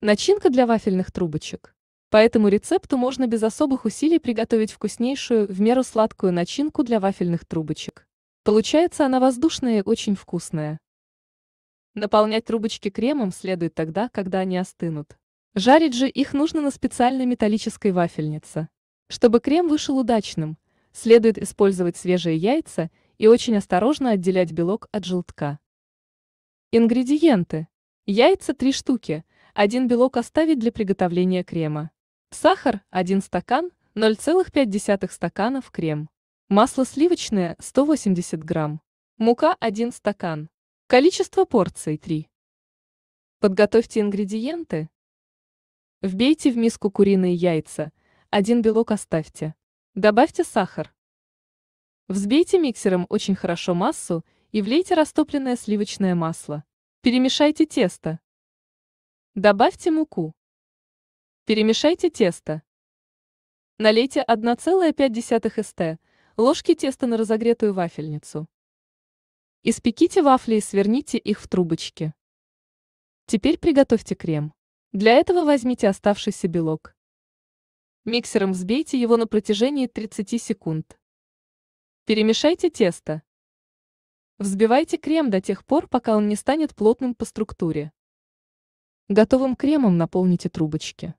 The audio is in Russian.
Начинка для вафельных трубочек. По этому рецепту можно без особых усилий приготовить вкуснейшую, в меру сладкую начинку для вафельных трубочек. Получается она воздушная и очень вкусная. Наполнять трубочки кремом следует тогда, когда они остынут. Жарить же их нужно на специальной металлической вафельнице. Чтобы крем вышел удачным, следует использовать свежие яйца и очень осторожно отделять белок от желтка. Ингредиенты. Яйца 3 штуки – один белок оставить для приготовления крема. Сахар – 1 стакан, 0,5 стаканов крем. Масло сливочное – 180 грамм. Мука – 1 стакан. Количество порций – 3. Подготовьте ингредиенты. Вбейте в миску куриные яйца, один белок оставьте. Добавьте сахар. Взбейте миксером очень хорошо массу и влейте растопленное сливочное масло. Перемешайте тесто. Добавьте муку. Перемешайте тесто. Налейте 1,5 ст ложки теста на разогретую вафельницу. Испеките вафли и сверните их в трубочки. Теперь приготовьте крем. Для этого возьмите оставшийся белок. Миксером взбейте его на протяжении 30 секунд. Перемешайте тесто. Взбивайте крем до тех пор, пока он не станет плотным по структуре. Готовым кремом наполните трубочки.